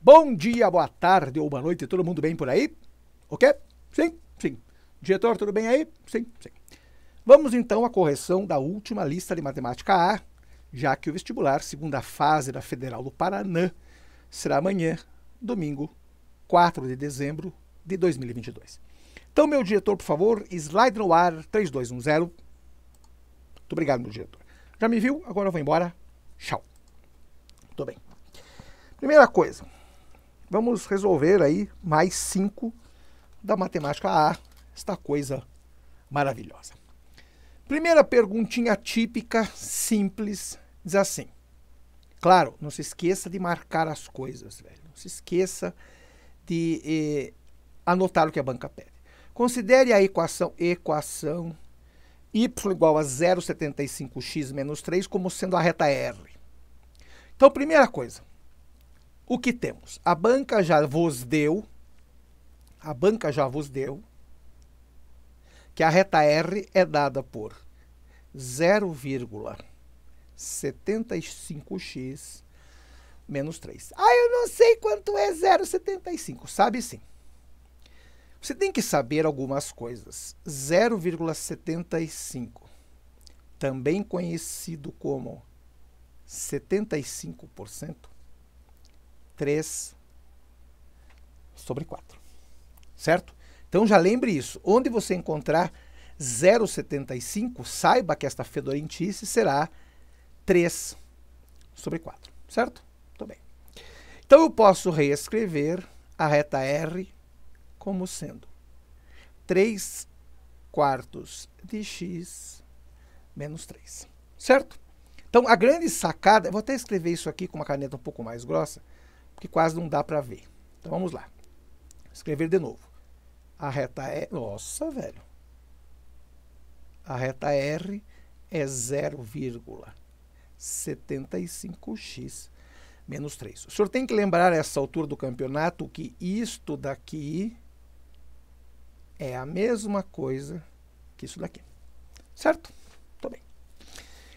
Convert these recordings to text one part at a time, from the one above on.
Bom dia, boa tarde ou boa noite, todo mundo bem por aí? Ok? Sim, sim. Diretor, tudo bem aí? Sim, sim. Vamos então à correção da última lista de matemática A, já que o vestibular, segunda fase da Federal do Paraná, será amanhã, domingo, 4 de dezembro de 2022. Então, meu diretor, por favor, slide no ar 3210. Muito obrigado, meu diretor. Já me viu? Agora eu vou embora. Tchau. Tudo bem. Primeira coisa, Vamos resolver aí mais 5 da matemática A, esta coisa maravilhosa. Primeira perguntinha típica, simples, diz assim. Claro, não se esqueça de marcar as coisas, velho. Não se esqueça de eh, anotar o que a banca pede. Considere a equação, equação y igual a 0,75x menos 3 como sendo a reta R. Então, primeira coisa, o que temos? A banca já vos deu, a banca já vos deu, que a reta R é dada por 0,75x menos 3. Ah, eu não sei quanto é 0,75. Sabe sim. Você tem que saber algumas coisas. 0,75, também conhecido como 75%, 3 sobre 4. Certo? Então já lembre isso. Onde você encontrar 0,75, saiba que esta fedorentice será 3 sobre 4. Certo? Muito bem. Então eu posso reescrever a reta R como sendo 3 quartos de x menos 3. Certo? Então, a grande sacada, vou até escrever isso aqui com uma caneta um pouco mais grossa, porque quase não dá para ver. Então vamos lá. Escrever de novo. A reta é, nossa, velho. A reta R é 0,75x menos 3. O senhor tem que lembrar a essa altura do campeonato que isto daqui é a mesma coisa que isso daqui. Certo? Tudo bem.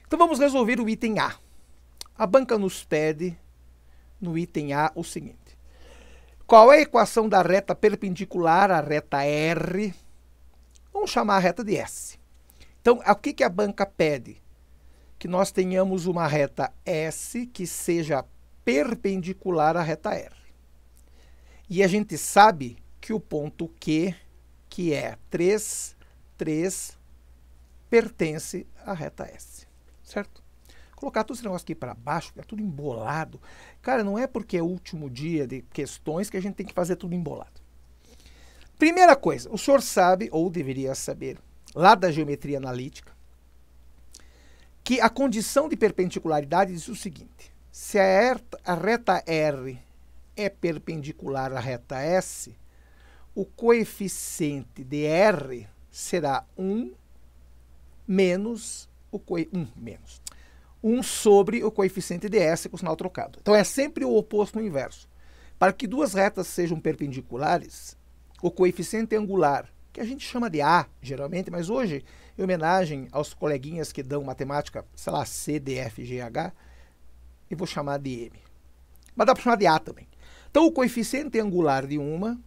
Então vamos resolver o item A. A banca nos pede no item A o seguinte. Qual é a equação da reta perpendicular à reta R? Vamos chamar a reta de S. Então, o que, que a banca pede? Que nós tenhamos uma reta S que seja perpendicular à reta R. E a gente sabe que o ponto Q, que é 3, 3, pertence à reta S. Certo? Vou colocar todo esse negócio aqui para baixo, é tudo embolado. Cara, não é porque é último dia de questões que a gente tem que fazer tudo embolado. Primeira coisa, o senhor sabe, ou deveria saber, lá da geometria analítica, que a condição de perpendicularidade diz o seguinte: se a reta R é perpendicular à reta S, o coeficiente de R será 1 menos o coeficiente. 1 menos 1 sobre o coeficiente de S com o sinal trocado. Então é sempre o oposto no inverso. Para que duas retas sejam perpendiculares, o coeficiente angular, que a gente chama de A geralmente, mas hoje, em homenagem aos coleguinhas que dão matemática, sei lá, C, D, F, G, H, eu vou chamar de M. Mas dá para chamar de A também. Então o coeficiente angular de uma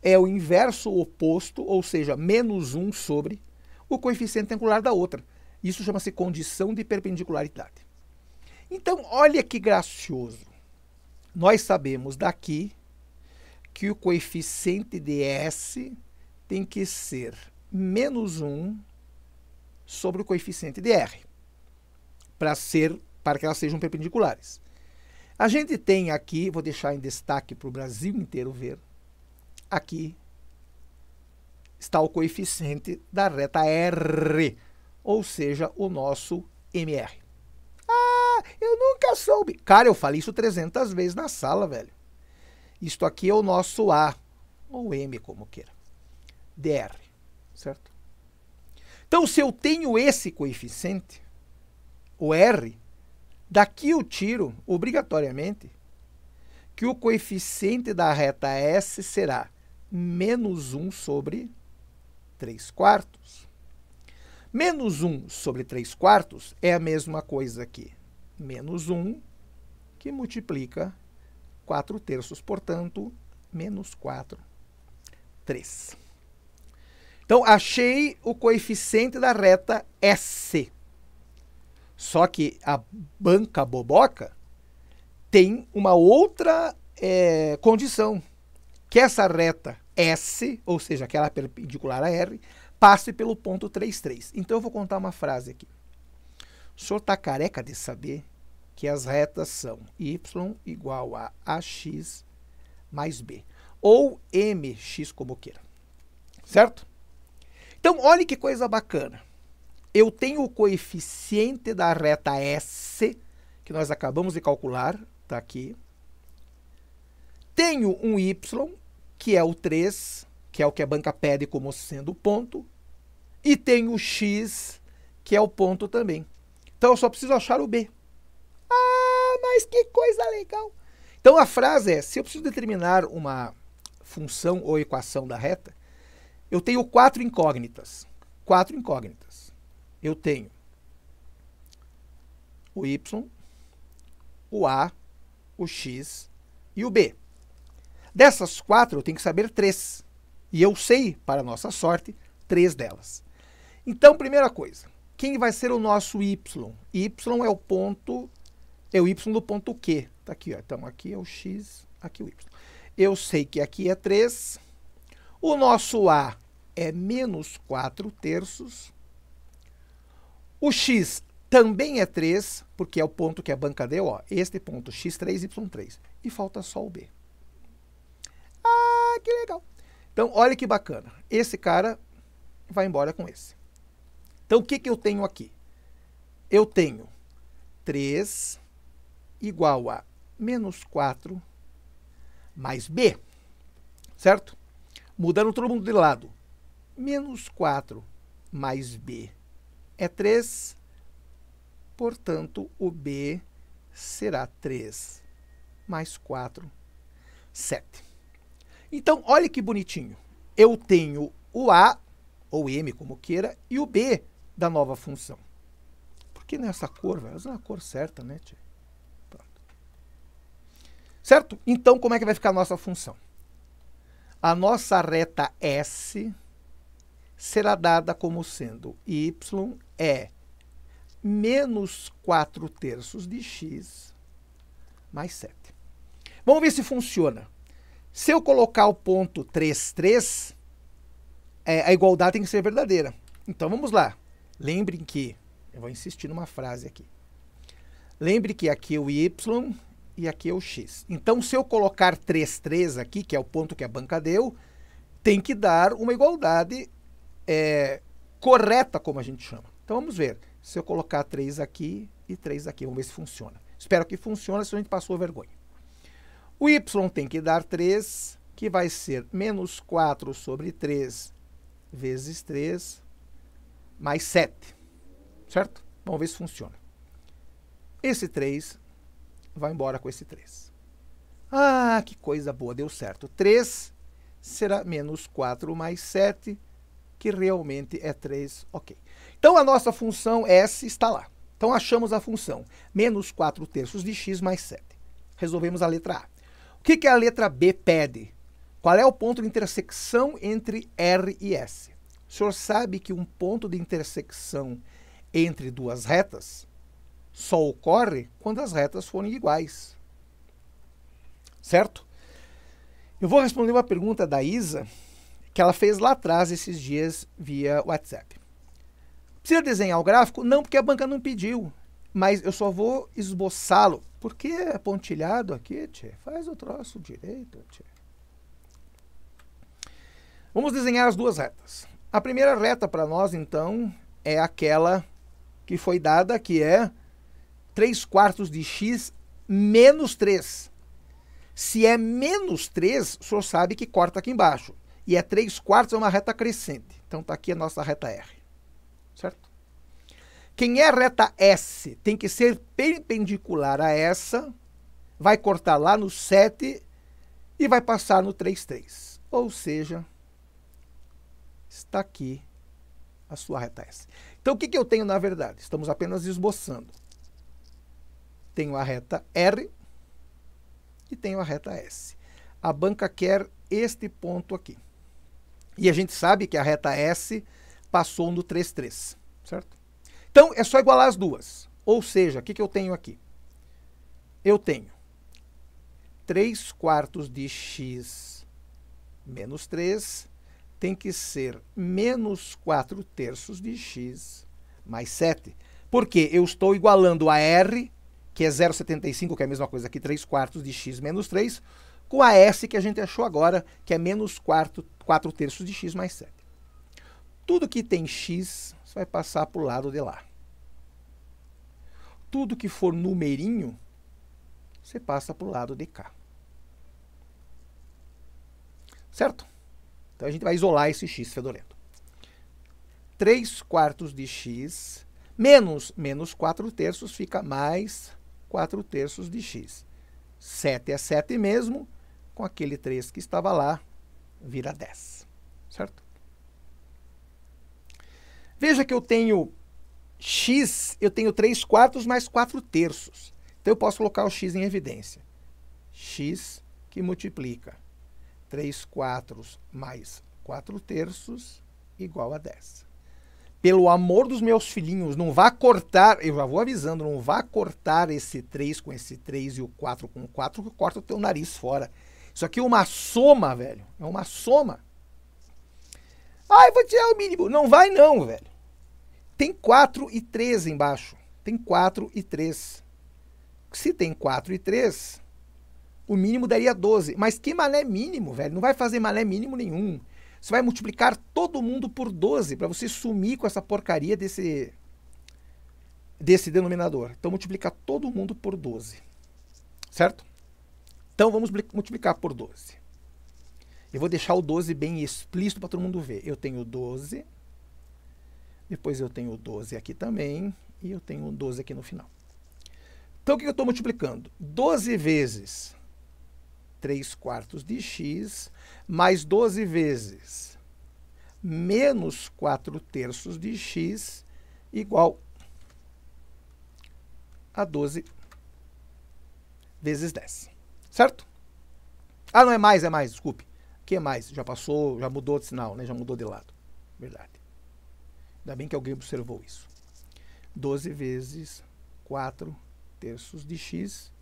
é o inverso oposto, ou seja, menos 1 sobre o coeficiente angular da outra. Isso chama-se condição de perpendicularidade. Então, olha que gracioso. Nós sabemos daqui que o coeficiente de S tem que ser menos 1 sobre o coeficiente de R, para ser para que elas sejam perpendiculares. A gente tem aqui, vou deixar em destaque para o Brasil inteiro ver, aqui está o coeficiente da reta R ou seja, o nosso MR. Ah, eu nunca soube. Cara, eu falei isso 300 vezes na sala, velho. Isto aqui é o nosso A, ou M, como queira. DR, certo? Então, se eu tenho esse coeficiente, o R, daqui eu tiro, obrigatoriamente, que o coeficiente da reta S será menos 1 sobre 3 quartos. Menos 1 sobre 3 quartos é a mesma coisa que menos 1, que multiplica 4 terços, portanto, menos 4, 3. Então, achei o coeficiente da reta S. Só que a banca boboca tem uma outra é, condição, que essa reta S, ou seja, aquela perpendicular a R, passe pelo ponto 33. Então eu vou contar uma frase aqui. O senhor está careca de saber que as retas são y igual a ax mais b, ou mx como queira, certo? Então, olha que coisa bacana. Eu tenho o coeficiente da reta S, que nós acabamos de calcular, está aqui. Tenho um y, que é o 3, que é o que a banca pede como sendo o ponto, e tem o X, que é o ponto também. Então eu só preciso achar o B. Ah, mas que coisa legal! Então a frase é: se eu preciso determinar uma função ou equação da reta, eu tenho quatro incógnitas. Quatro incógnitas. Eu tenho o y, o a, o x e o b. Dessas quatro, eu tenho que saber três. E eu sei, para nossa sorte, três delas. Então, primeira coisa, quem vai ser o nosso y? y é o ponto, é o y do ponto q. Tá aqui, ó. Então, aqui é o x, aqui é o y. Eu sei que aqui é 3. O nosso a é menos 4 terços. O x também é 3, porque é o ponto que a banca deu, ó, este ponto, x3, y3. E falta só o b. Ah, que legal! Então, olha que bacana. Esse cara vai embora com esse. Então, o que, que eu tenho aqui? Eu tenho 3 igual a menos 4 mais b, certo? Mudando todo mundo de lado. Menos 4 mais b é 3, portanto, o b será 3 mais 4, 7. Então, olha que bonitinho. Eu tenho o A, ou M, como queira, e o B da nova função. Por que nessa cor? Vai Usa a cor certa, né, tia? Certo? Então, como é que vai ficar a nossa função? A nossa reta S será dada como sendo y é menos 4 terços de x mais 7. Vamos ver se funciona. Se eu colocar o ponto 3,3, é, a igualdade tem que ser verdadeira. Então vamos lá. Lembrem que, eu vou insistir numa frase aqui. Lembre que aqui é o Y e aqui é o X. Então, se eu colocar 3,3 aqui, que é o ponto que a banca deu, tem que dar uma igualdade é, correta, como a gente chama. Então, vamos ver. Se eu colocar 3 aqui e 3 aqui, vamos ver se funciona. Espero que funcione, senão a gente passou vergonha. O y tem que dar 3, que vai ser menos 4 sobre 3 vezes 3, mais 7. Certo? Vamos ver se funciona. Esse 3 vai embora com esse 3. Ah, que coisa boa, deu certo. 3 será menos 4 mais 7, que realmente é 3, ok. Então, a nossa função S está lá. Então, achamos a função menos 4 terços de x mais 7. Resolvemos a letra A que, que a letra B pede? Qual é o ponto de intersecção entre R e S? O senhor sabe que um ponto de intersecção entre duas retas só ocorre quando as retas forem iguais. Certo? Eu vou responder uma pergunta da Isa que ela fez lá atrás esses dias via WhatsApp. Precisa desenhar o gráfico? Não, porque a banca não pediu. Mas eu só vou esboçá-lo. Porque é pontilhado aqui, tchê. Faz o troço direito, tchê. Vamos desenhar as duas retas. A primeira reta para nós, então, é aquela que foi dada, que é 3 quartos de x menos 3. Se é menos 3, o senhor sabe que corta aqui embaixo. E é 3 quartos, é uma reta crescente. Então está aqui a nossa reta R. Certo? Quem é reta S tem que ser perpendicular a essa, vai cortar lá no 7 e vai passar no 3, 3. Ou seja, está aqui a sua reta S. Então, o que, que eu tenho na verdade? Estamos apenas esboçando. Tenho a reta R e tenho a reta S. A banca quer este ponto aqui. E a gente sabe que a reta S passou no 3,3, certo? Então, é só igualar as duas. Ou seja, o que, que eu tenho aqui? Eu tenho 3 quartos de x menos 3 tem que ser menos 4 terços de x mais 7. Porque eu estou igualando a r, que é 0,75, que é a mesma coisa que 3 quartos de x menos 3, com a s que a gente achou agora, que é menos 4, 4 terços de x mais 7. Tudo que tem x vai passar para o lado de lá. Tudo que for numerinho, você passa para o lado de cá. Certo? Então a gente vai isolar esse x fedorento. 3 quartos de x menos menos 4 terços fica mais 4 terços de x. 7 é 7 mesmo, com aquele 3 que estava lá, vira 10. Certo? Veja que eu tenho x, eu tenho 3 quartos mais 4 terços. Então eu posso colocar o x em evidência. x que multiplica 3 quartos mais 4 terços igual a 10. Pelo amor dos meus filhinhos, não vá cortar, eu já vou avisando, não vá cortar esse 3 com esse 3 e o 4 com o 4, que corta o teu nariz fora. Isso aqui é uma soma, velho. É uma soma. Ah, eu vou tirar o mínimo. Não vai não, velho. Tem 4 e 3 embaixo. Tem 4 e 3. Se tem 4 e 3, o mínimo daria 12. Mas que malé mínimo, velho? Não vai fazer malé mínimo nenhum. Você vai multiplicar todo mundo por 12 para você sumir com essa porcaria desse desse denominador. Então multiplica todo mundo por 12. Certo? Então vamos multiplicar por 12. Eu vou deixar o 12 bem explícito para todo mundo ver. Eu tenho 12, depois eu tenho 12 aqui também, e eu tenho 12 aqui no final. Então o que eu estou multiplicando? 12 vezes 3 quartos de x, mais 12 vezes menos 4 terços de x, igual a 12 vezes 10. Certo? Ah, não é mais, é mais, desculpe que mais? Já passou, já mudou de sinal, né? já mudou de lado. Verdade. Ainda bem que alguém observou isso. 12 vezes 4 terços de x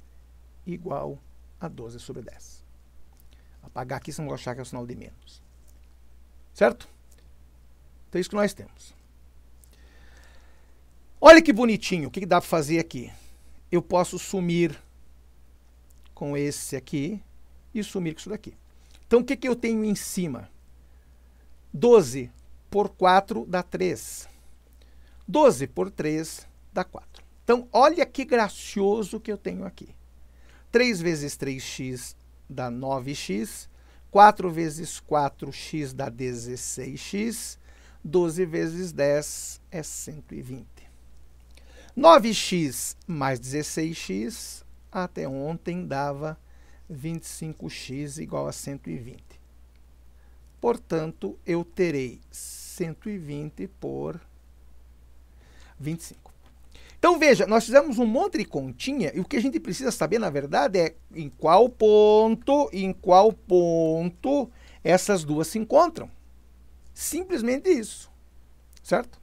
igual a 12 sobre 10. Apagar aqui, senão vou achar que é o sinal de menos. Certo? Então é isso que nós temos. Olha que bonitinho, o que, que dá para fazer aqui? Eu posso sumir com esse aqui e sumir com isso daqui. Então, o que, que eu tenho em cima? 12 por 4 dá 3. 12 por 3 dá 4. Então, olha que gracioso que eu tenho aqui. 3 vezes 3x dá 9x. 4 vezes 4x dá 16x. 12 vezes 10 é 120. 9x mais 16x até ontem dava 25x igual a 120. Portanto, eu terei 120 por 25. Então veja, nós fizemos um monte de continha e o que a gente precisa saber, na verdade, é em qual ponto, em qual ponto essas duas se encontram. Simplesmente isso, certo?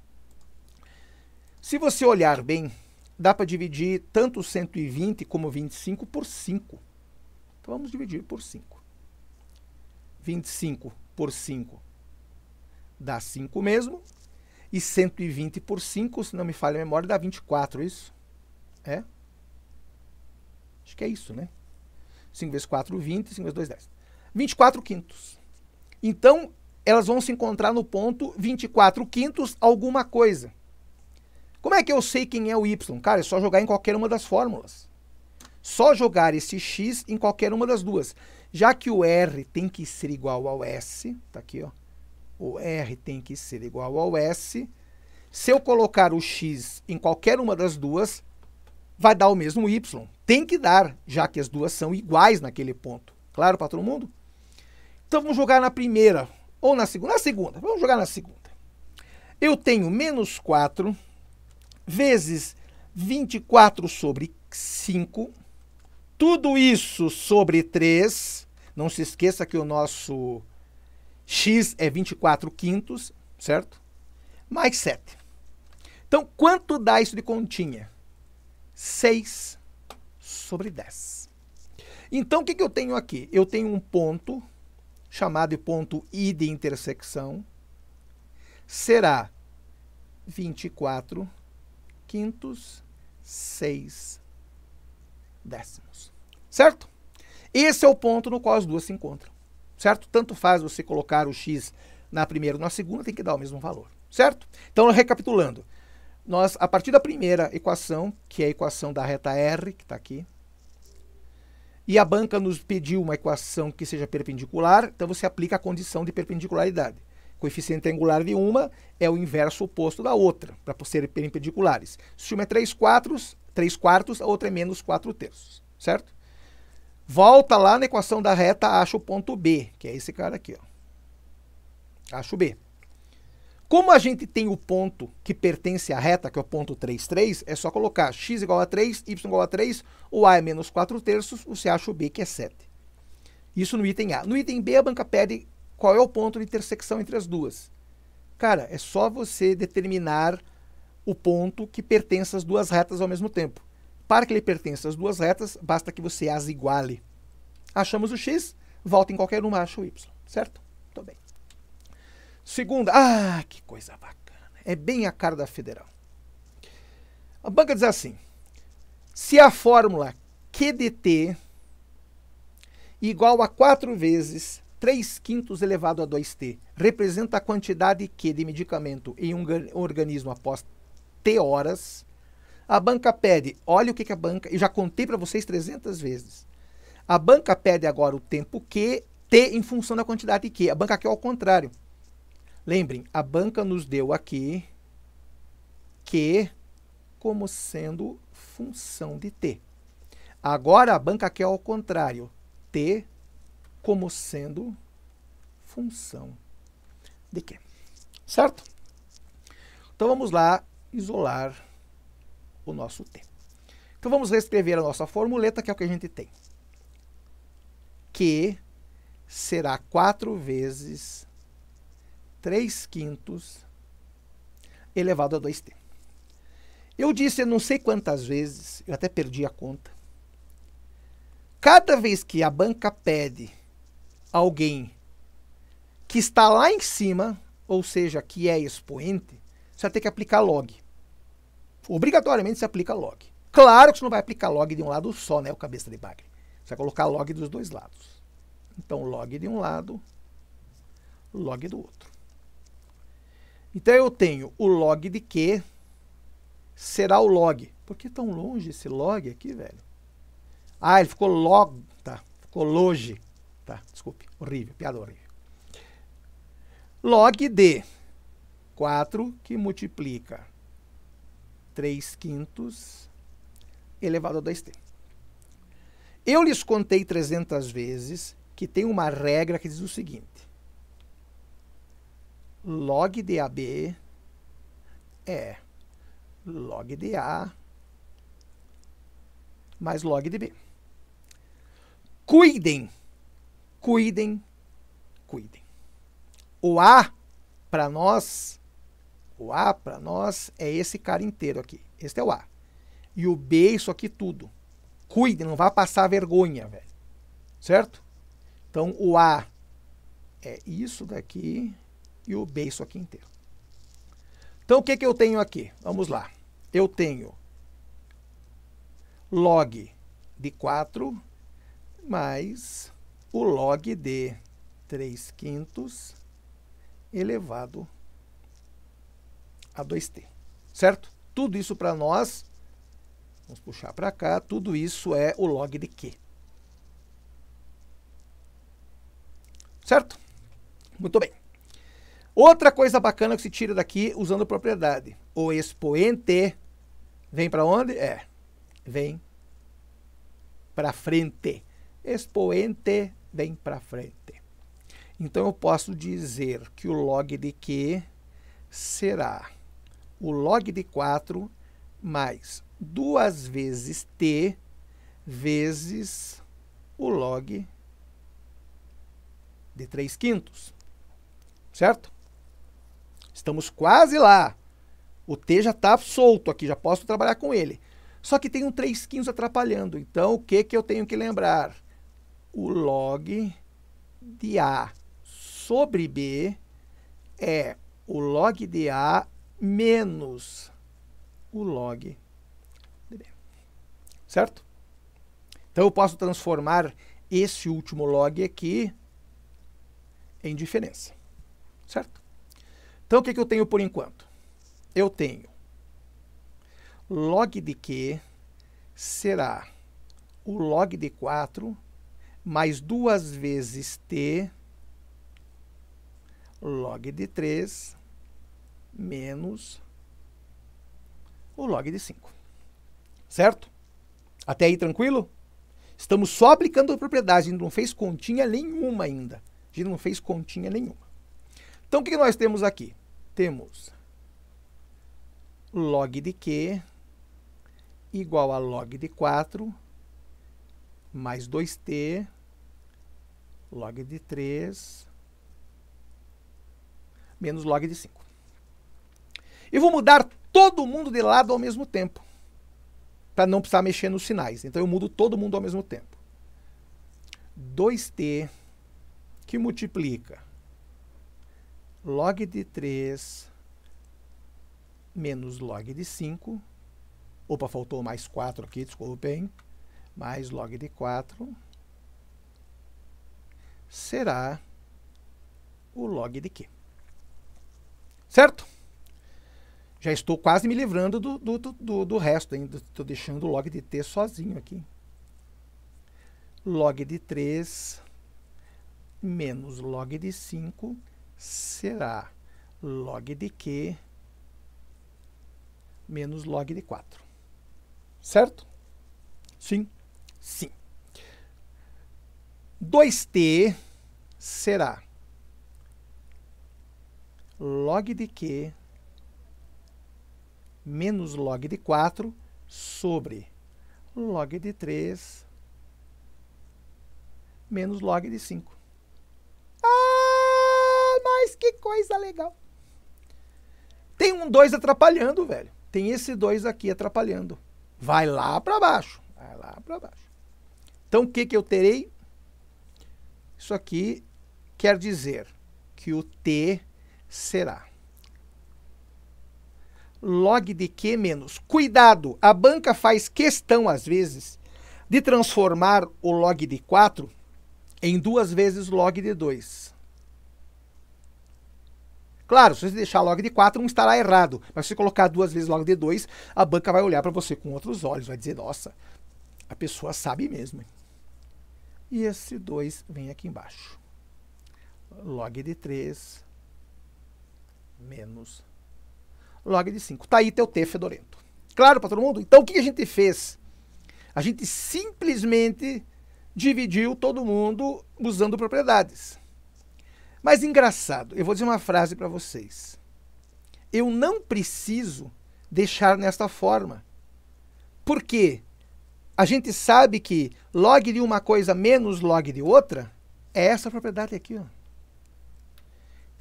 Se você olhar bem, dá para dividir tanto 120 como 25 por 5. Então vamos dividir por 5. 25 por 5 dá 5 mesmo. E 120 por 5, se não me falha a memória, dá 24, é isso? É? Acho que é isso, né? 5 vezes 4, 20. 5 vezes 2, 10. 24 quintos. Então, elas vão se encontrar no ponto 24 quintos alguma coisa. Como é que eu sei quem é o Y? Cara, é só jogar em qualquer uma das fórmulas só jogar esse x em qualquer uma das duas. Já que o r tem que ser igual ao s, tá aqui, ó. O r tem que ser igual ao s. Se eu colocar o x em qualquer uma das duas, vai dar o mesmo y. Tem que dar, já que as duas são iguais naquele ponto. Claro para todo mundo? Então vamos jogar na primeira ou na segunda. Na segunda, vamos jogar na segunda. Eu tenho menos 4 vezes 24 sobre 5 tudo isso sobre 3. Não se esqueça que o nosso x é 24 quintos, certo? Mais 7. Então, quanto dá isso de continha? 6 sobre 10. Então, o que, que eu tenho aqui? Eu tenho um ponto, chamado de ponto I de intersecção, será 24 quintos, 6 décimos. Certo? Esse é o ponto no qual as duas se encontram. Certo? Tanto faz você colocar o X na primeira ou na segunda, tem que dar o mesmo valor. Certo? Então, recapitulando. Nós, a partir da primeira equação, que é a equação da reta R, que está aqui, e a banca nos pediu uma equação que seja perpendicular, então você aplica a condição de perpendicularidade. coeficiente angular de uma é o inverso oposto da outra, para serem perpendiculares. Se uma é 3 quartos, 3 quartos, a outra é menos 4 terços, certo? Volta lá na equação da reta, acha o ponto B, que é esse cara aqui. acho Acha o B. Como a gente tem o ponto que pertence à reta, que é o ponto 3, 3, é só colocar x igual a 3, y igual a 3, o a é menos 4 terços, você acha o b que é 7. Isso no item A. No item B, a banca pede qual é o ponto de intersecção entre as duas. Cara, é só você determinar o ponto que pertence às duas retas ao mesmo tempo. Para que ele pertença às duas retas, basta que você as iguale. Achamos o x, volta em qualquer uma, acha o y, certo? Muito bem. Segunda, ah, que coisa bacana. É bem a cara da federal. A banca diz assim, se a fórmula QDT igual a 4 vezes 3 quintos elevado a 2T representa a quantidade Q de medicamento em um organismo após T horas, a banca pede, olha o que, que a banca, eu já contei para vocês 300 vezes. A banca pede agora o tempo que T em função da quantidade Q. A banca quer ao contrário. Lembrem, a banca nos deu aqui Q como sendo função de T. Agora a banca quer ao contrário, T como sendo função de Q. Certo? Então vamos lá isolar o nosso T. Então vamos reescrever a nossa formuleta, que é o que a gente tem. Q será 4 vezes 3 quintos elevado a 2t. Eu disse não sei quantas vezes, eu até perdi a conta. Cada vez que a banca pede alguém que está lá em cima, ou seja, que é expoente, você vai ter que aplicar log obrigatoriamente se aplica log. Claro que você não vai aplicar log de um lado só, né, o cabeça de bagre. Você vai colocar log dos dois lados. Então, log de um lado, log do outro. Então, eu tenho o log de Q será o log. Por que tão longe esse log aqui, velho? Ah, ele ficou log, tá? Ficou longe. Tá, desculpe, horrível, piada horrível. Log de 4 que multiplica 3 quintos elevado a 2t. Eu lhes contei 300 vezes que tem uma regra que diz o seguinte. Log de AB é log de A mais log de B. Cuidem, cuidem, cuidem. O A, para nós, o A para nós é esse cara inteiro aqui. Este é o A. E o B é isso aqui tudo. Cuide, não vá passar vergonha, velho. Certo? Então o A é isso daqui e o B é isso aqui inteiro. Então o que, que eu tenho aqui? Vamos lá. Eu tenho log de 4 mais o log de 3 quintos elevado a a2T. Certo? Tudo isso para nós, vamos puxar para cá, tudo isso é o log de Q. Certo? Muito bem. Outra coisa bacana que se tira daqui usando propriedade. O expoente vem para onde? É, vem para frente. Expoente vem para frente. Então eu posso dizer que o log de Q será o log de 4 mais duas vezes t vezes o log de 3 quintos. Certo? Estamos quase lá. O t já está solto aqui, já posso trabalhar com ele. Só que tem um 3 quintos atrapalhando. Então, o que, que eu tenho que lembrar? O log de A sobre B é o log de A menos o log de B. Certo? Então eu posso transformar esse último log aqui em diferença. Certo? Então o que, que eu tenho por enquanto? Eu tenho log de Q será o log de 4 mais duas vezes T log de 3 menos o log de 5. Certo? Até aí tranquilo? Estamos só aplicando a propriedade, a gente não fez continha nenhuma ainda. A gente não fez continha nenhuma. Então, o que nós temos aqui? Temos log de Q igual a log de 4 mais 2t log de 3 menos log de 5. E vou mudar todo mundo de lado ao mesmo tempo. Para não precisar mexer nos sinais. Então eu mudo todo mundo ao mesmo tempo. 2t que multiplica log de 3 menos log de 5. Opa, faltou mais 4 aqui, desculpem. Mais log de 4 será o log de q. Certo? Já estou quase me livrando do, do, do, do resto, ainda estou deixando o log de t sozinho aqui. Log de 3 menos log de 5 será log de q menos log de 4. Certo? Sim. Sim. 2t será log de q menos log de 4 sobre log de 3 menos log de 5. Ah, mas que coisa legal! Tem um 2 atrapalhando, velho. Tem esse 2 aqui atrapalhando. Vai lá para baixo. Vai lá para baixo. Então, o que, que eu terei? Isso aqui quer dizer que o T será log de Q menos. Cuidado, a banca faz questão, às vezes, de transformar o log de 4 em duas vezes log de 2. Claro, se você deixar log de 4, não estará errado. Mas se você colocar duas vezes log de 2, a banca vai olhar para você com outros olhos, vai dizer, nossa, a pessoa sabe mesmo. E esse 2 vem aqui embaixo. Log de 3 menos log de 5. Está aí teu T fedorento. Claro para todo mundo? Então o que a gente fez? A gente simplesmente dividiu todo mundo usando propriedades. Mas engraçado, eu vou dizer uma frase para vocês. Eu não preciso deixar nesta forma. Por quê? A gente sabe que log de uma coisa menos log de outra é essa propriedade aqui. Ó.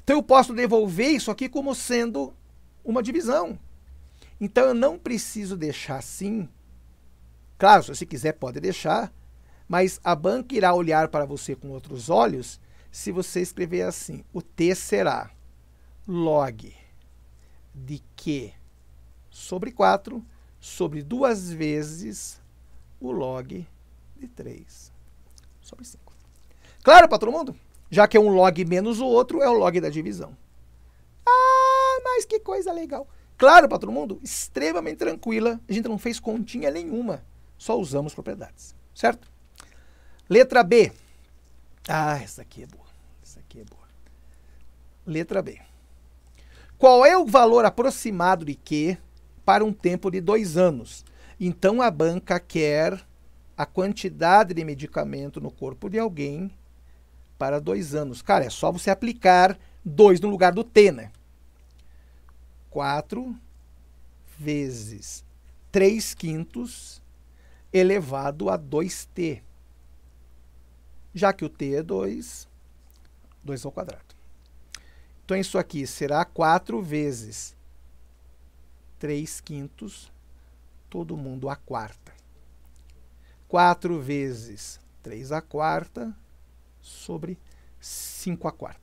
Então eu posso devolver isso aqui como sendo uma divisão. Então eu não preciso deixar assim. Claro, se quiser pode deixar, mas a banca irá olhar para você com outros olhos se você escrever assim. O T será log de Q sobre 4 sobre duas vezes o log de 3 sobre 5. Claro para todo mundo? Já que é um log menos o outro, é o log da divisão mas que coisa legal. Claro para todo mundo, extremamente tranquila. A gente não fez continha nenhuma, só usamos propriedades, certo? Letra B. Ah, essa aqui é boa. Essa aqui é boa. Letra B. Qual é o valor aproximado de Q para um tempo de dois anos? Então a banca quer a quantidade de medicamento no corpo de alguém para dois anos. Cara, é só você aplicar dois no lugar do T, né? 4 vezes 3 quintos elevado a 2t, já que o t é 2, 2 ao quadrado. Então, isso aqui será 4 vezes 3 quintos, todo mundo a quarta. 4 vezes 3 a quarta sobre 5 a quarta.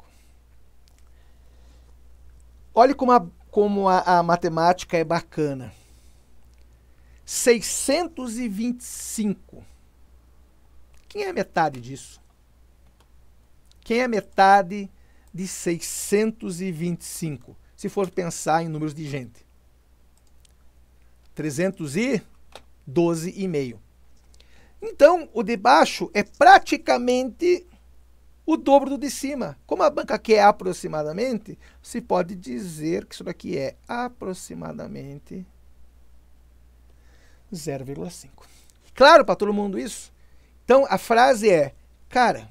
Olha como a, como a, a matemática é bacana. 625. Quem é metade disso? Quem é metade de 625? Se for pensar em números de gente. 312,5. Então, o de baixo é praticamente o dobro do de cima. Como a banca quer aproximadamente, se pode dizer que isso daqui é aproximadamente 0,5. Claro para todo mundo isso? Então a frase é, cara,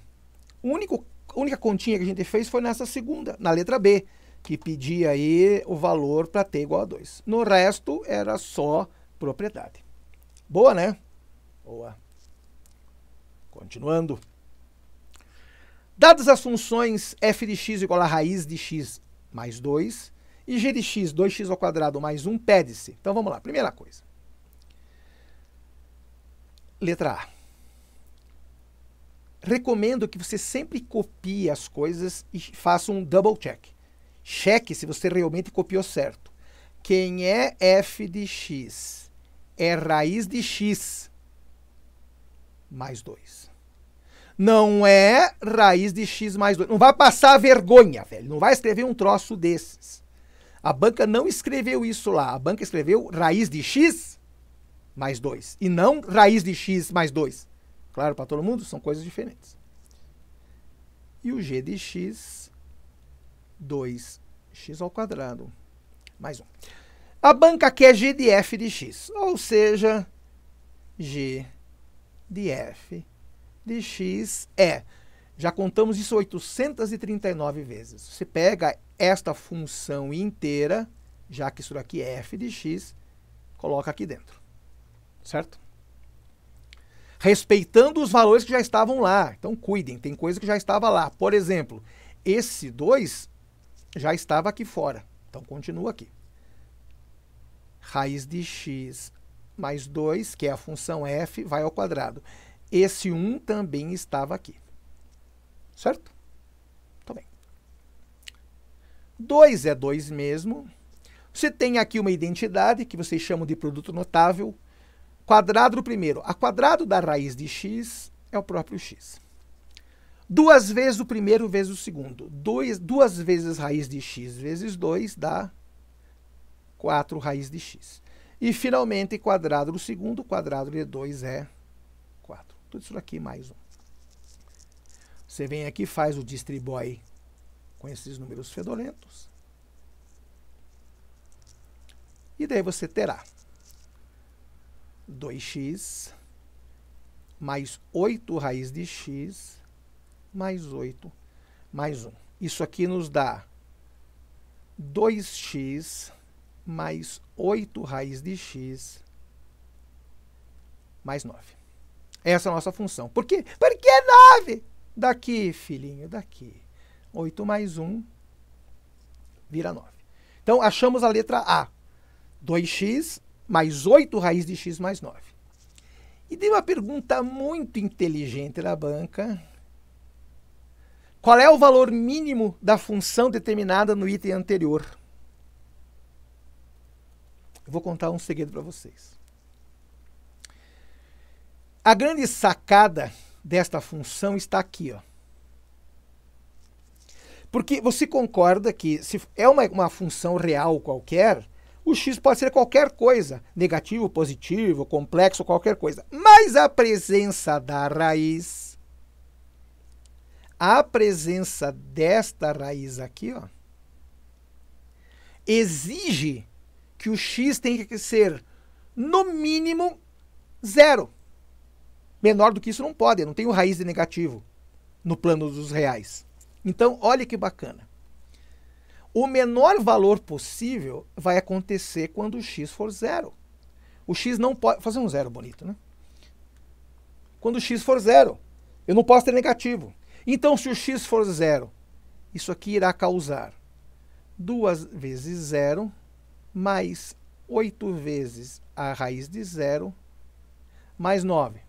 único, a única continha que a gente fez foi nessa segunda, na letra B, que pedia aí o valor para t igual a 2. No resto era só propriedade. Boa, né? Boa. Continuando. Dadas as funções f de x igual a raiz de x mais 2 e g de x, 2x ao quadrado mais 1, pede-se. Então vamos lá, primeira coisa. Letra A. Recomendo que você sempre copie as coisas e faça um double check. Cheque se você realmente copiou certo. Quem é f de x é raiz de x mais 2. Não é raiz de x mais 2. Não vai passar vergonha, velho. Não vai escrever um troço desses. A banca não escreveu isso lá. A banca escreveu raiz de x mais 2. E não raiz de x mais 2. Claro, para todo mundo, são coisas diferentes. E o g de x, 2x ao quadrado. Mais um. A banca quer g de f de x. Ou seja, g de f de x é. Já contamos isso 839 vezes. Você pega esta função inteira, já que isso daqui é f de x, coloca aqui dentro. Certo? Respeitando os valores que já estavam lá. Então, cuidem, tem coisa que já estava lá. Por exemplo, esse 2 já estava aqui fora. Então, continua aqui. Raiz de x mais 2, que é a função f, vai ao quadrado. Esse um também estava aqui. Certo? Tá bem. 2 é 2 mesmo. Você tem aqui uma identidade que vocês chamam de produto notável. Quadrado do primeiro. A quadrado da raiz de x é o próprio x. Duas vezes o primeiro vezes o segundo. Dois, duas vezes raiz de x vezes 2 dá 4 raiz de x. E, finalmente, quadrado do segundo, quadrado de 2 é tudo isso aqui mais um. Você vem aqui, faz o distribui com esses números fedorentos. E daí você terá 2x mais 8 raiz de x mais 8 mais 1. Isso aqui nos dá 2x mais 8 raiz de x mais 9. Essa é a nossa função. Por quê? Porque é 9. Daqui, filhinho, daqui. 8 mais 1 vira 9. Então, achamos a letra A. 2x mais 8 raiz de x mais 9. E dei uma pergunta muito inteligente da banca. Qual é o valor mínimo da função determinada no item anterior? Eu vou contar um segredo para vocês. A grande sacada desta função está aqui, ó. Porque você concorda que se é uma, uma função real qualquer, o x pode ser qualquer coisa, negativo, positivo, complexo, qualquer coisa. Mas a presença da raiz, a presença desta raiz aqui, ó, exige que o x tenha que ser, no mínimo, zero. Menor do que isso não pode, não tem o raiz de negativo no plano dos reais. Então, olha que bacana. O menor valor possível vai acontecer quando o x for zero. O x não pode. Fazer um zero bonito, né? Quando o x for zero, eu não posso ter negativo. Então, se o x for zero, isso aqui irá causar 2 vezes zero mais 8 vezes a raiz de zero mais 9.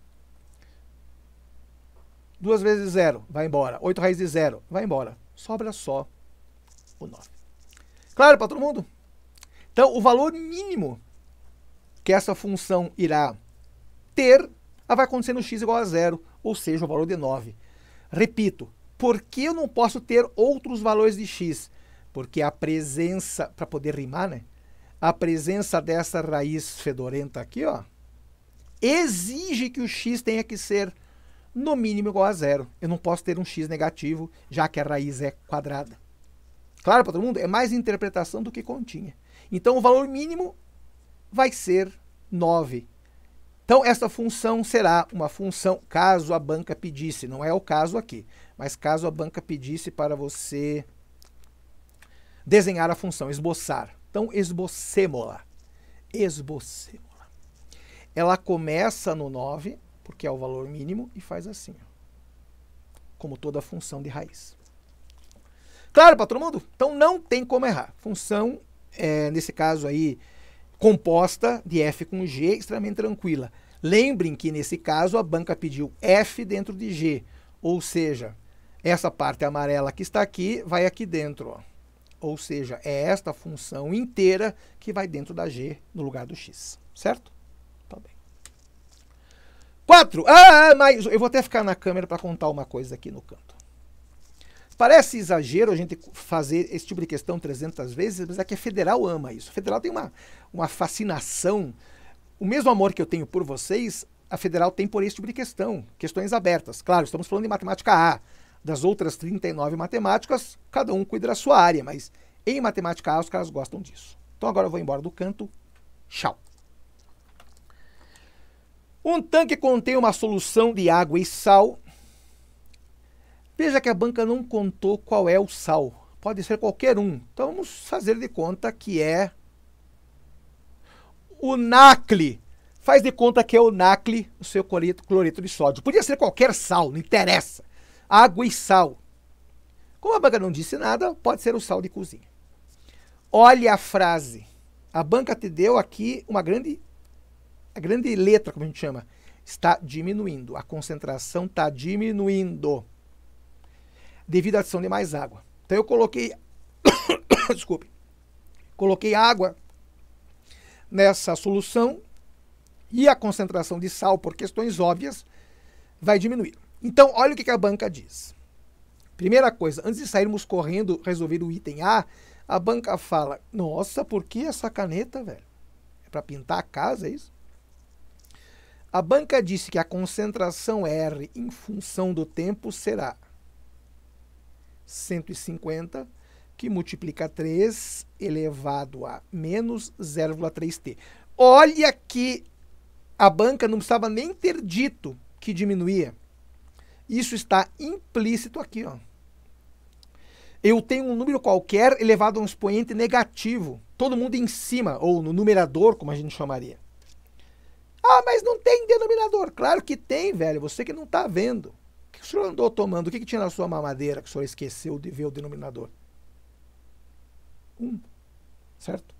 Duas vezes zero, vai embora. Oito raiz de zero, vai embora. Sobra só o 9. Claro para todo mundo? Então, o valor mínimo que essa função irá ter ah, vai acontecer no x igual a zero, ou seja, o valor de 9. Repito, por que eu não posso ter outros valores de x? Porque a presença, para poder rimar, né? A presença dessa raiz fedorenta aqui, ó, exige que o x tenha que ser no mínimo igual a zero. Eu não posso ter um x negativo, já que a raiz é quadrada. Claro para todo mundo? É mais interpretação do que continha. Então, o valor mínimo vai ser 9. Então, esta função será uma função, caso a banca pedisse, não é o caso aqui, mas caso a banca pedisse para você desenhar a função, esboçar. Então, esboçemo-la. esbocemos la Ela começa no 9, porque é o valor mínimo e faz assim, ó, como toda função de raiz. Claro para todo mundo? Então não tem como errar. Função, é, nesse caso aí, composta de f com g, extremamente tranquila. Lembrem que nesse caso a banca pediu f dentro de g, ou seja, essa parte amarela que está aqui vai aqui dentro, ó. ou seja, é esta função inteira que vai dentro da g no lugar do x, certo? Quatro. Ah, mas eu vou até ficar na câmera para contar uma coisa aqui no canto. Parece exagero a gente fazer esse tipo de questão 300 vezes, mas é que a federal ama isso. A federal tem uma, uma fascinação. O mesmo amor que eu tenho por vocês, a federal tem por esse tipo de questão. Questões abertas. Claro, estamos falando de matemática A. Das outras 39 matemáticas, cada um cuida da sua área, mas em matemática A os caras gostam disso. Então agora eu vou embora do canto. Tchau. Um tanque contém uma solução de água e sal. Veja que a banca não contou qual é o sal. Pode ser qualquer um. Então vamos fazer de conta que é o nacle. Faz de conta que é o nacle, o seu cloreto de sódio. Podia ser qualquer sal, não interessa. Água e sal. Como a banca não disse nada, pode ser o sal de cozinha. Olha a frase. A banca te deu aqui uma grande a grande letra, como a gente chama, está diminuindo. A concentração está diminuindo devido à adição de mais água. Então eu coloquei, desculpe, coloquei água nessa solução e a concentração de sal, por questões óbvias, vai diminuir. Então, olha o que a banca diz. Primeira coisa, antes de sairmos correndo resolver o item A, a banca fala: Nossa, por que essa caneta, velho? É para pintar a casa, é isso? A banca disse que a concentração R em função do tempo será 150, que multiplica 3 elevado a menos 0,3t. Olha que a banca não precisava nem ter dito que diminuía. Isso está implícito aqui, ó. Eu tenho um número qualquer elevado a um expoente negativo, todo mundo em cima, ou no numerador, como a gente chamaria. Ah, mas não tem denominador. Claro que tem, velho. Você que não está vendo. O que o senhor andou tomando? O que, que tinha na sua mamadeira que o senhor esqueceu de ver o denominador? Um. Certo?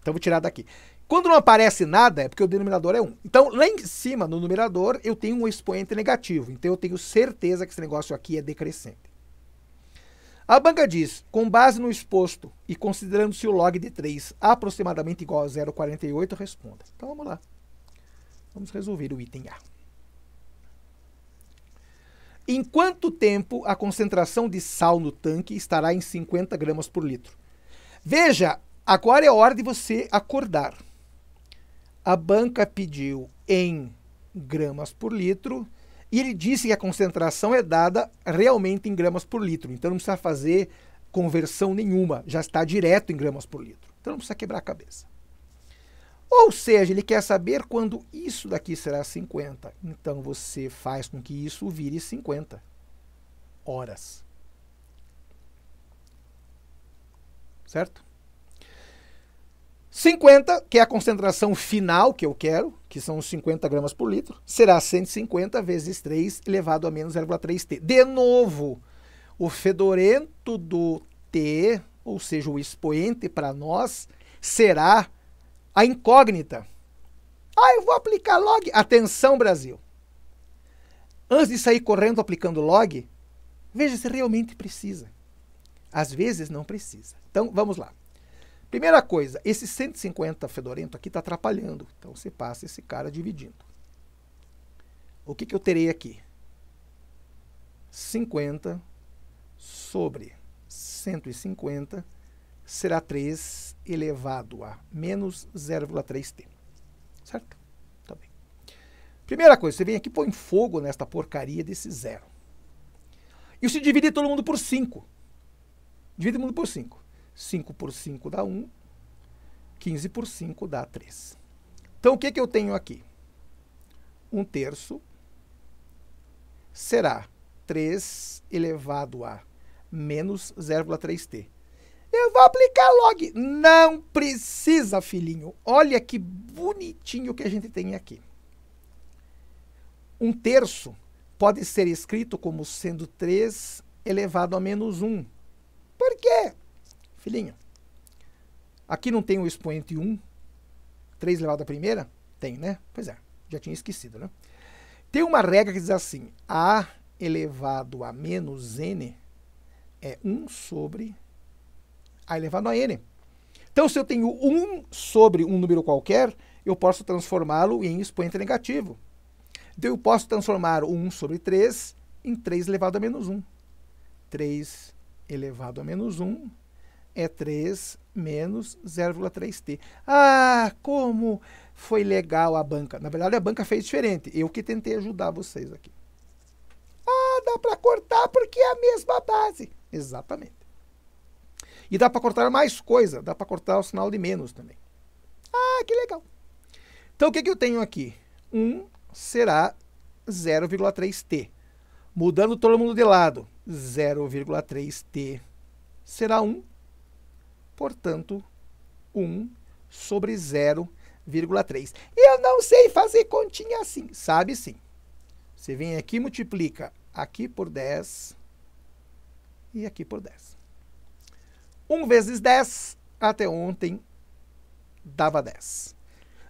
Então vou tirar daqui. Quando não aparece nada, é porque o denominador é 1. Um. Então, lá em cima, no numerador, eu tenho um expoente negativo. Então, eu tenho certeza que esse negócio aqui é decrescente. A banca diz, com base no exposto e considerando-se o log de 3 aproximadamente igual a 0,48, responda. Então, vamos lá. Vamos resolver o item A. Em quanto tempo a concentração de sal no tanque estará em 50 gramas por litro? Veja, agora é hora de você acordar. A banca pediu em gramas por litro e ele disse que a concentração é dada realmente em gramas por litro. Então não precisa fazer conversão nenhuma, já está direto em gramas por litro. Então não precisa quebrar a cabeça. Ou seja, ele quer saber quando isso daqui será 50. Então você faz com que isso vire 50 horas. Certo? 50, que é a concentração final que eu quero, que são os 50 gramas por litro, será 150 vezes 3 elevado a menos 0,3 T. De novo, o fedorento do T, ou seja, o expoente para nós, será a incógnita. Ah, eu vou aplicar log. Atenção, Brasil. Antes de sair correndo aplicando log, veja se realmente precisa. Às vezes não precisa. Então, vamos lá. Primeira coisa, esse 150 fedorento aqui está atrapalhando. Então, você passa esse cara dividindo. O que, que eu terei aqui? 50 sobre 150 será 3 elevado a menos 0,3t. Certo? Tá bem. Primeira coisa, você vem aqui e põe fogo nesta porcaria desse zero. E se divide todo mundo por 5. Divide todo mundo por 5. 5 por 5 dá 1. Um, 15 por 5 dá 3. Então, o que, que eu tenho aqui? 1 um terço será 3 elevado a menos 0,3t. Eu vou aplicar log. Não precisa, filhinho. Olha que bonitinho que a gente tem aqui. Um terço pode ser escrito como sendo 3 elevado a menos 1. Por quê? Filhinho, aqui não tem o expoente 1. 3 elevado a primeira? Tem, né? Pois é, já tinha esquecido, né? Tem uma regra que diz assim, a elevado a menos n é 1 sobre a elevado a n. Então, se eu tenho 1 sobre um número qualquer, eu posso transformá-lo em expoente negativo. Então, eu posso transformar 1 sobre 3 em 3 elevado a menos 1. 3 elevado a menos 1 é 3 menos 0,3t. Ah, como foi legal a banca. Na verdade, a banca fez diferente. Eu que tentei ajudar vocês aqui. Ah, dá para cortar porque é a mesma base. Exatamente. E dá para cortar mais coisa, dá para cortar o sinal de menos também. Ah, que legal. Então, o que, que eu tenho aqui? 1 um será 0,3t. Mudando todo mundo de lado, 0,3t será 1. Portanto, 1 sobre 0,3. Eu não sei fazer continha assim. Sabe sim. Você vem aqui e multiplica aqui por 10 e aqui por 10. 1 vezes 10, até ontem, dava 10.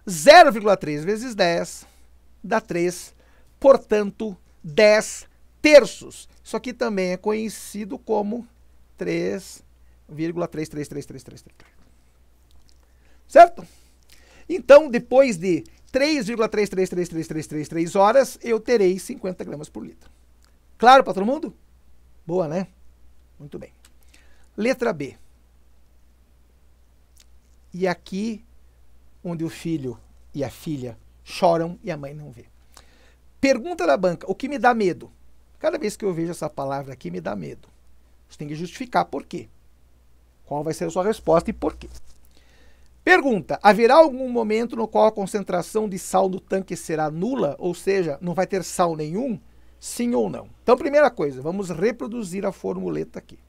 0,3 vezes 10 dá 3, portanto, 10 terços. Isso aqui também é conhecido como 3,333333. Certo? Então, depois de 3,3333333 horas, eu terei 50 gramas por litro. Claro para todo mundo? Boa, né? Muito bem. Letra B. E aqui onde o filho e a filha choram e a mãe não vê. Pergunta da banca: o que me dá medo? Cada vez que eu vejo essa palavra aqui, me dá medo. Você tem que justificar por quê. Qual vai ser a sua resposta e por quê. Pergunta: haverá algum momento no qual a concentração de sal no tanque será nula, ou seja, não vai ter sal nenhum? Sim ou não? Então, primeira coisa, vamos reproduzir a formuleta aqui.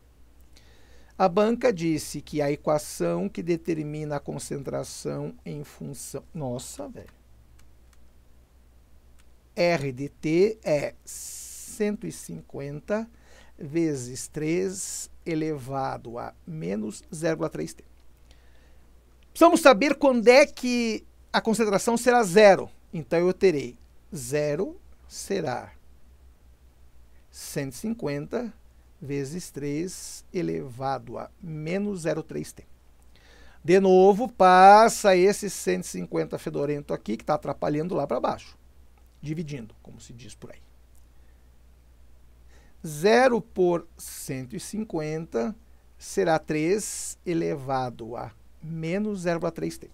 A banca disse que a equação que determina a concentração em função. Nossa, velho. R de T é 150 vezes 3 elevado a menos 0,3T. Precisamos saber quando é que a concentração será zero. Então eu terei zero será 150 vezes 3 elevado a menos 0,3t. De novo, passa esse 150 fedorento aqui, que está atrapalhando lá para baixo. Dividindo, como se diz por aí. 0 por 150 será 3 elevado a menos 0,3t.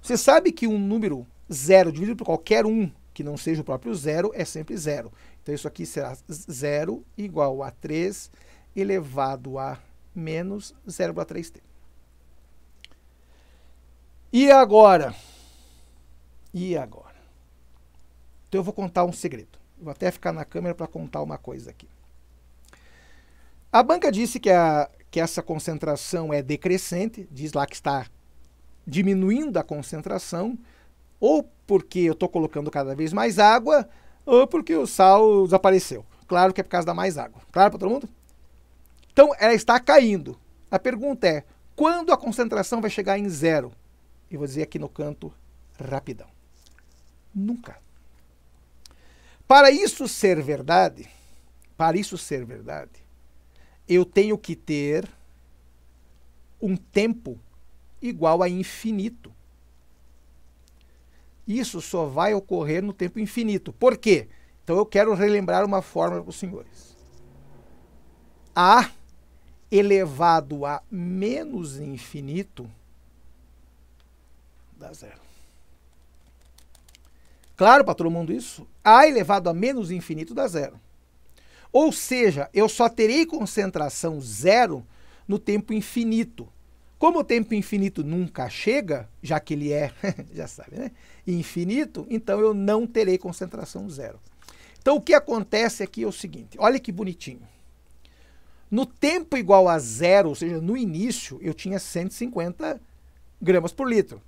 Você sabe que um número zero dividido por qualquer um que não seja o próprio zero é sempre zero. Então, isso aqui será zero igual a 3 elevado a menos 0,3t. E agora? E agora? Então eu vou contar um segredo. vou até ficar na câmera para contar uma coisa aqui. A banca disse que, a, que essa concentração é decrescente, diz lá que está diminuindo a concentração, ou porque eu estou colocando cada vez mais água, ou ah, porque o sal desapareceu. Claro que é por causa da mais água. Claro para todo mundo? Então ela está caindo. A pergunta é: quando a concentração vai chegar em zero? E vou dizer aqui no canto rapidão. Nunca. Para isso ser verdade, para isso ser verdade, eu tenho que ter um tempo igual a infinito. Isso só vai ocorrer no tempo infinito. Por quê? Então eu quero relembrar uma fórmula para os senhores. A elevado a menos infinito dá zero. Claro para todo mundo isso? A elevado a menos infinito dá zero. Ou seja, eu só terei concentração zero no tempo infinito. Como o tempo infinito nunca chega, já que ele é, já sabe, né? Infinito, então eu não terei concentração zero. Então o que acontece aqui é o seguinte: olha que bonitinho. No tempo igual a zero, ou seja, no início, eu tinha 150 gramas por litro.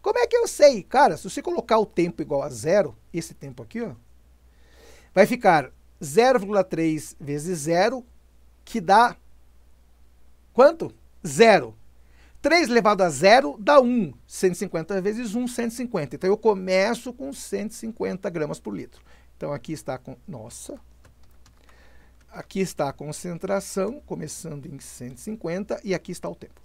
Como é que eu sei? Cara, se você colocar o tempo igual a zero, esse tempo aqui, ó, vai ficar 0,3 vezes zero, que dá quanto? Zero. 3 elevado a 0 dá 1. 150 vezes 1, 150. Então eu começo com 150 gramas por litro. Então aqui está com. Nossa! Aqui está a concentração, começando em 150, e aqui está o tempo.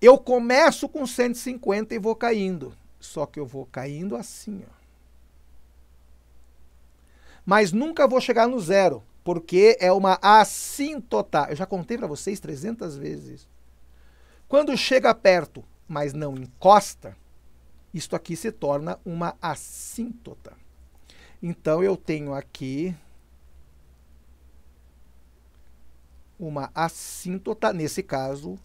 Eu começo com 150 e vou caindo. Só que eu vou caindo assim, ó. Mas nunca vou chegar no zero, porque é uma assintota. Eu já contei para vocês 300 vezes. isso. Quando chega perto, mas não encosta, isto aqui se torna uma assíntota. Então eu tenho aqui uma assíntota, nesse caso,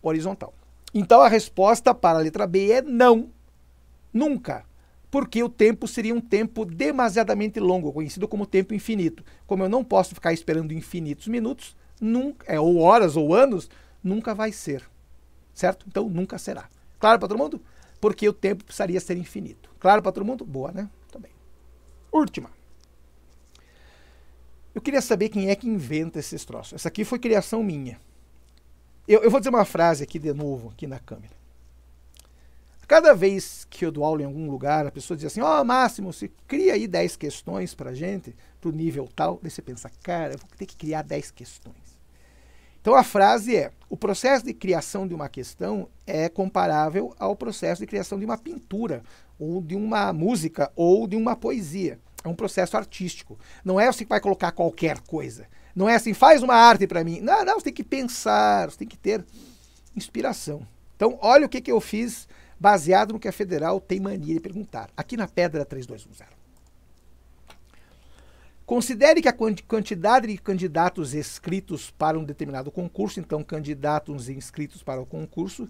horizontal. Então a resposta para a letra B é não, nunca, porque o tempo seria um tempo demasiadamente longo, conhecido como tempo infinito. Como eu não posso ficar esperando infinitos minutos, nunca, é, ou horas ou anos, nunca vai ser. Certo? Então nunca será. Claro para todo mundo? Porque o tempo precisaria ser infinito. Claro para todo mundo? Boa, né? Também. Última. Eu queria saber quem é que inventa esses troços. Essa aqui foi criação minha. Eu, eu vou dizer uma frase aqui de novo, aqui na câmera. Cada vez que eu dou aula em algum lugar, a pessoa diz assim: Ó, oh, Máximo, se cria aí 10 questões para gente, o nível tal. Daí você pensa, cara, eu vou ter que criar 10 questões. Então a frase é: o processo de criação de uma questão é comparável ao processo de criação de uma pintura, ou de uma música, ou de uma poesia. É um processo artístico. Não é você que vai colocar qualquer coisa. Não é assim, faz uma arte para mim. Não, não, você tem que pensar, você tem que ter inspiração. Então, olha o que, que eu fiz baseado no que a federal tem mania de perguntar. Aqui na Pedra 3210. Considere que a quantidade de candidatos inscritos para um determinado concurso, então candidatos inscritos para o concurso,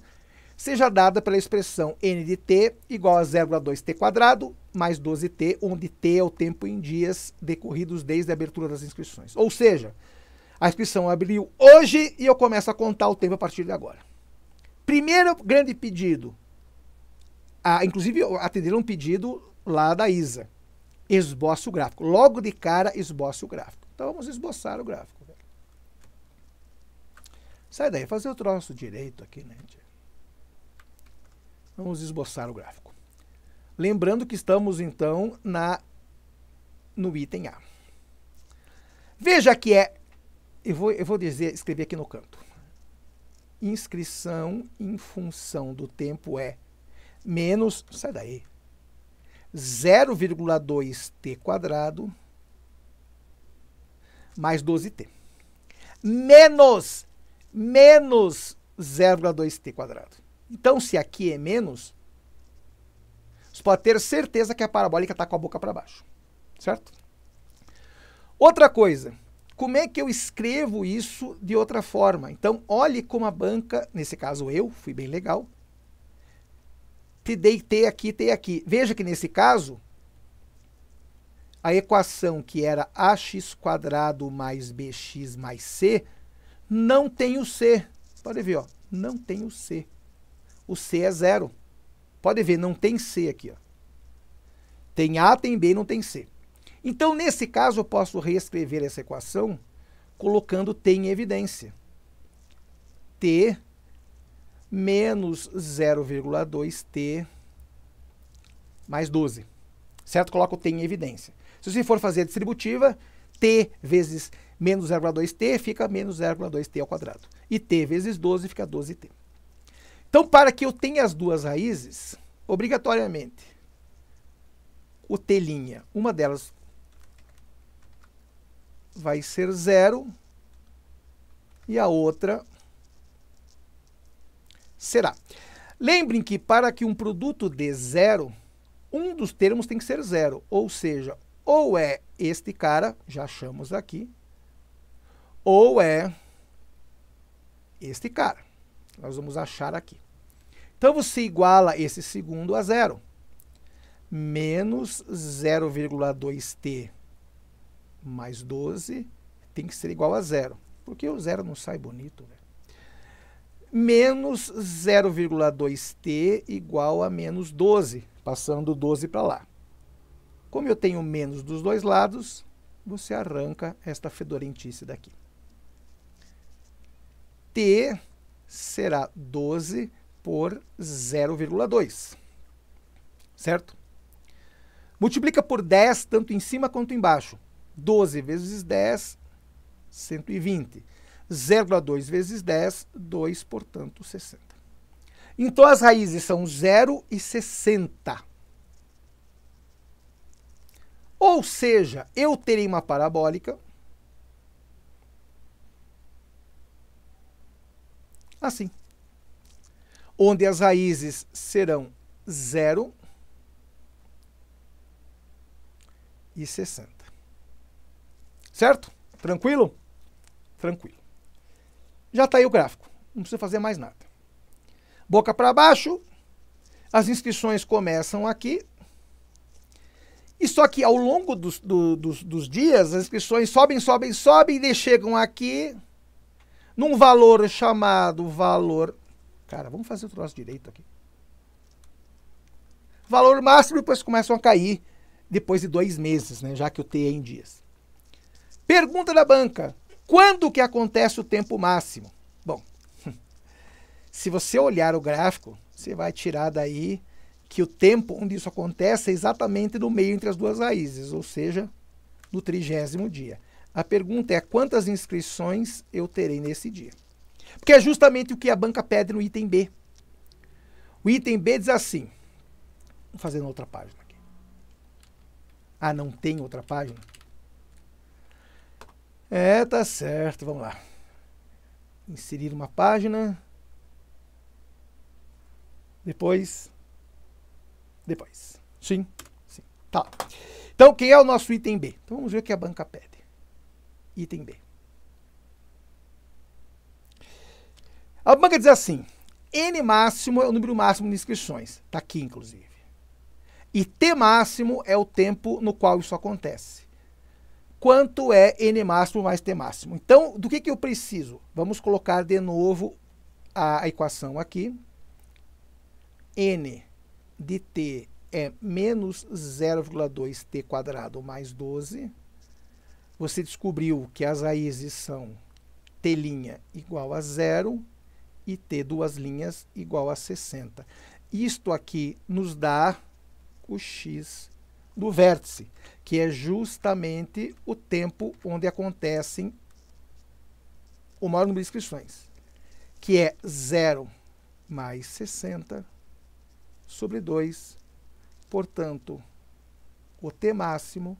seja dada pela expressão n de t igual a 02 quadrado mais 12t, onde t é o tempo em dias decorridos desde a abertura das inscrições. Ou seja, a inscrição abriu hoje e eu começo a contar o tempo a partir de agora. Primeiro grande pedido, a, inclusive atenderam um pedido lá da ISA, esboça o gráfico. Logo de cara, esboça o gráfico. Então vamos esboçar o gráfico. Né? Sai daí, fazer o troço direito aqui, né? Vamos esboçar o gráfico. Lembrando que estamos então na no item A. Veja que é, eu vou, eu vou dizer, escrever aqui no canto. Inscrição em função do tempo é menos, sai daí, 0,2t quadrado mais 12t. Menos, menos 0,2t quadrado. Então, se aqui é menos, você pode ter certeza que a parabólica está com a boca para baixo, certo? Outra coisa, como é que eu escrevo isso de outra forma? Então, olhe como a banca, nesse caso eu, fui bem legal, te dei t aqui, t aqui. Veja que nesse caso, a equação que era ax quadrado mais bx mais c, não tem o c. Pode ver, ó, não tem o c. O c é zero. Pode ver, não tem c aqui. Ó. Tem a, tem b, não tem c. Então, nesse caso, eu posso reescrever essa equação colocando t em evidência. t menos 0,2t mais 12. Certo? Coloca o t em evidência. Se você for fazer a distributiva, t vezes menos 0,2t fica menos 0,2t ao quadrado. E t vezes 12 fica 12t. Então, para que eu tenha as duas raízes, obrigatoriamente, o t', uma delas vai ser zero e a outra será. Lembrem que para que um produto dê zero, um dos termos tem que ser zero, ou seja, ou é este cara, já achamos aqui, ou é este cara. Nós vamos achar aqui. Então você iguala esse segundo a zero. Menos 0,2t mais 12 tem que ser igual a zero. Porque o zero não sai bonito, velho. Né? menos 0,2t igual a menos 12, passando 12 para lá. Como eu tenho menos dos dois lados, você arranca esta fedorentice daqui. T será 12 por 0,2, certo? Multiplica por 10, tanto em cima quanto embaixo. 12 vezes 10, 120. 0,2 vezes 10, 2, portanto, 60. Então, as raízes são 0 e 60. Ou seja, eu terei uma parabólica assim, onde as raízes serão 0 e 60. Certo? Tranquilo? Tranquilo. Já está aí o gráfico, não precisa fazer mais nada. Boca para baixo, as inscrições começam aqui. E só que ao longo dos, do, dos, dos dias, as inscrições sobem, sobem, sobem e chegam aqui num valor chamado valor. Cara, vamos fazer o troço direito aqui. Valor máximo, e depois começam a cair depois de dois meses, né? já que o T é em dias. Pergunta da banca: quando que acontece o tempo máximo? Bom, se você olhar o gráfico, você vai tirar daí que o tempo onde isso acontece é exatamente no meio entre as duas raízes, ou seja, no trigésimo dia. A pergunta é quantas inscrições eu terei nesse dia? Porque é justamente o que a banca pede no item B. O item B diz assim. Vou fazer na outra página aqui. Ah, não tem outra página? É, tá certo, vamos lá. Inserir uma página. Depois. Depois. Sim, sim. Tá. Então, quem é o nosso item B? Então, vamos ver o que a banca pede. Item B. A banca diz assim: N máximo é o número máximo de inscrições. Está aqui, inclusive. E T máximo é o tempo no qual isso acontece quanto é n máximo mais t máximo. Então, do que, que eu preciso? Vamos colocar de novo a equação aqui. n de t é menos 0,2t quadrado mais 12. Você descobriu que as raízes são t' igual a zero e t duas linhas igual a 60. Isto aqui nos dá o x do vértice, que é justamente o tempo onde acontecem o maior número de inscrições, que é 0 mais 60 sobre 2. Portanto, o T máximo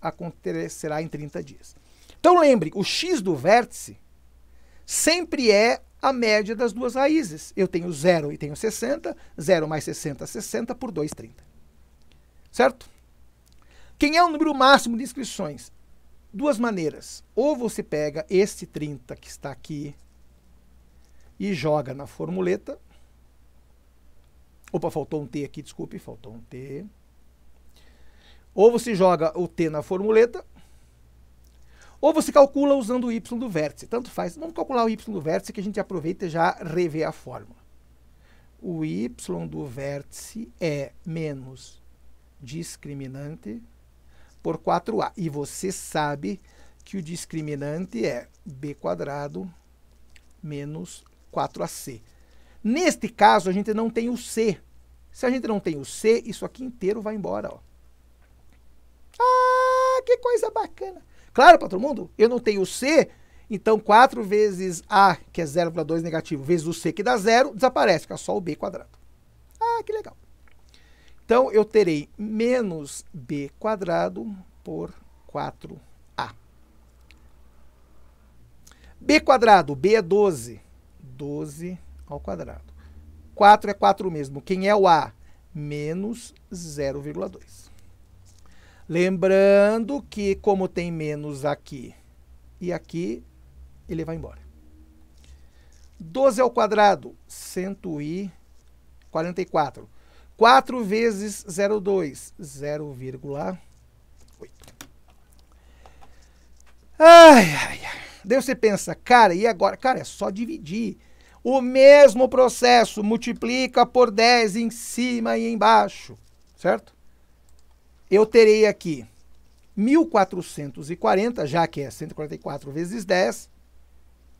acontecerá em 30 dias. Então lembre, o x do vértice sempre é a média das duas raízes. Eu tenho 0 e tenho 60, 0 mais 60, 60 por 2, 30. Certo? Quem é o número máximo de inscrições? Duas maneiras. Ou você pega este 30 que está aqui e joga na formuleta. Opa, faltou um T aqui, desculpe, faltou um T. Ou você joga o T na formuleta, ou você calcula usando o Y do vértice. Tanto faz. Vamos calcular o Y do vértice que a gente aproveita e já revê a fórmula. O Y do vértice é menos discriminante por 4A. E você sabe que o discriminante é b quadrado menos 4ac. Neste caso, a gente não tem o c. Se a gente não tem o c, isso aqui inteiro vai embora. Ó. Ah, que coisa bacana. Claro para todo mundo? Eu não tenho o c, então 4 vezes a, que é 0,2 negativo, vezes o c, que dá zero, desaparece, fica só o b quadrado. Ah, que legal. Então, eu terei menos b quadrado por 4a. b quadrado, b é 12. 12 ao quadrado. 4 é 4 mesmo. Quem é o a? Menos 0,2. Lembrando que, como tem menos aqui e aqui, ele vai embora. 12 ao quadrado, 144. 4 vezes 0,2, 0,8. Ai, ai, ai. Daí você pensa, cara, e agora? Cara, é só dividir. O mesmo processo, multiplica por 10 em cima e embaixo, certo? Eu terei aqui 1.440, já que é 144 vezes 10,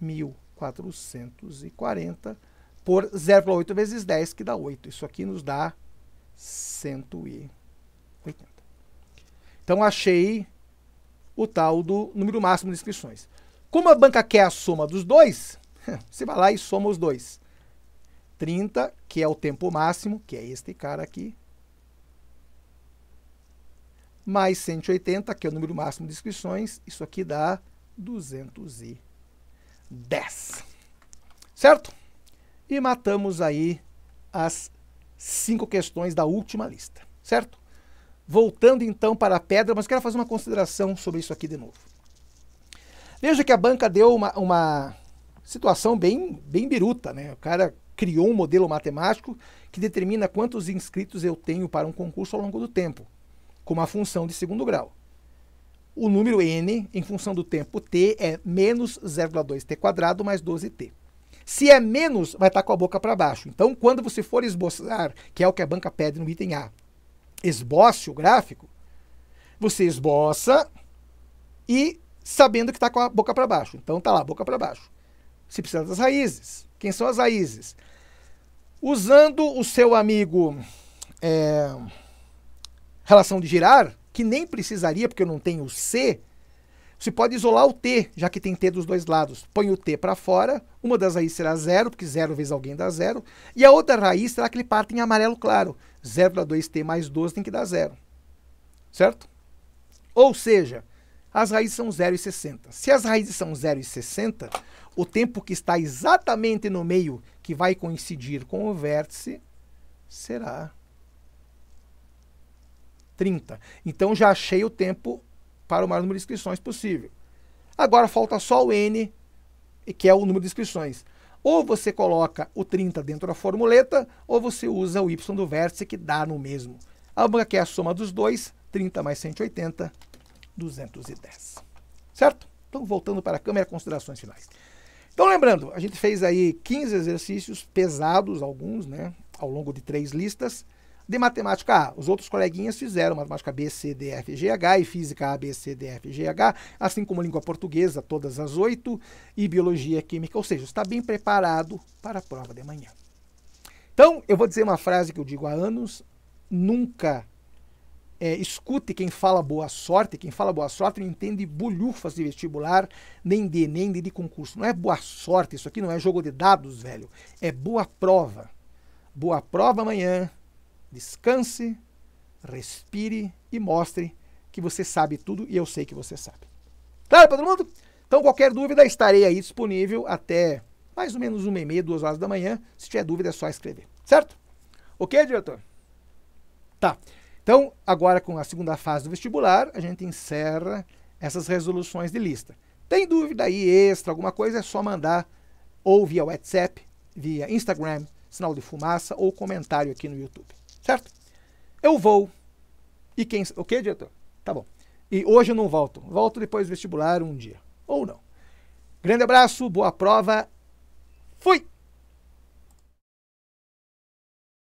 1.440 por 0,8 vezes 10, que dá 8. Isso aqui nos dá 180. Então achei o tal do número máximo de inscrições. Como a banca quer a soma dos dois, você vai lá e soma os dois. 30, que é o tempo máximo, que é este cara aqui, mais 180, que é o número máximo de inscrições, isso aqui dá 210. Certo? E matamos aí as cinco questões da última lista, certo? Voltando então para a pedra, mas quero fazer uma consideração sobre isso aqui de novo. Veja que a banca deu uma, uma situação bem, bem biruta, né? O cara criou um modelo matemático que determina quantos inscritos eu tenho para um concurso ao longo do tempo, com uma função de segundo grau. O número n, em função do tempo t, é menos 0,2t quadrado mais 12t. Se é menos, vai estar tá com a boca para baixo. Então, quando você for esboçar, que é o que a banca pede no item A, esboce o gráfico, você esboça e sabendo que está com a boca para baixo. Então, está lá, boca para baixo. Você precisa das raízes. Quem são as raízes? Usando o seu amigo é, relação de girar, que nem precisaria, porque eu não tenho C, você pode isolar o T, já que tem T dos dois lados. Põe o T para fora, uma das raízes será zero, porque zero vezes alguém dá zero. E a outra raiz será que ele parte em amarelo claro. 0,2T mais 12 tem que dar zero. Certo? Ou seja, as raízes são 0,60. Se as raízes são 0,60, o tempo que está exatamente no meio, que vai coincidir com o vértice, será 30. Então já achei o tempo para o maior número de inscrições possível. Agora falta só o N, que é o número de inscrições. Ou você coloca o 30 dentro da formuleta, ou você usa o Y do vértice, que dá no mesmo. A banca é a soma dos dois, 30 mais 180, 210. Certo? Então, voltando para a câmera, considerações finais. Então, lembrando, a gente fez aí 15 exercícios pesados, alguns, né, ao longo de três listas de matemática A. Os outros coleguinhas fizeram matemática B, C, D, F, G, H e física A, B, C, D, F, G, H, assim como língua portuguesa, todas as oito, e biologia, química, ou seja, está bem preparado para a prova de amanhã. Então, eu vou dizer uma frase que eu digo há anos, nunca é, escute quem fala boa sorte, quem fala boa sorte não entende bolhufas de vestibular, nem de nem de concurso. Não é boa sorte, isso aqui não é jogo de dados, velho. É boa prova. Boa prova amanhã. Descanse, respire e mostre que você sabe tudo e eu sei que você sabe. Claro para todo mundo? Então, qualquer dúvida, estarei aí disponível até mais ou menos uma e meia, duas horas da manhã. Se tiver dúvida, é só escrever. Certo? Ok, diretor? Tá. Então, agora com a segunda fase do vestibular, a gente encerra essas resoluções de lista. Tem dúvida aí extra, alguma coisa, é só mandar ou via WhatsApp, via Instagram, sinal de fumaça ou comentário aqui no YouTube. Certo? Eu vou. E quem. O quê diretor? Tá bom. E hoje eu não volto. Volto depois do vestibular um dia. Ou não. Grande abraço, boa prova. Fui!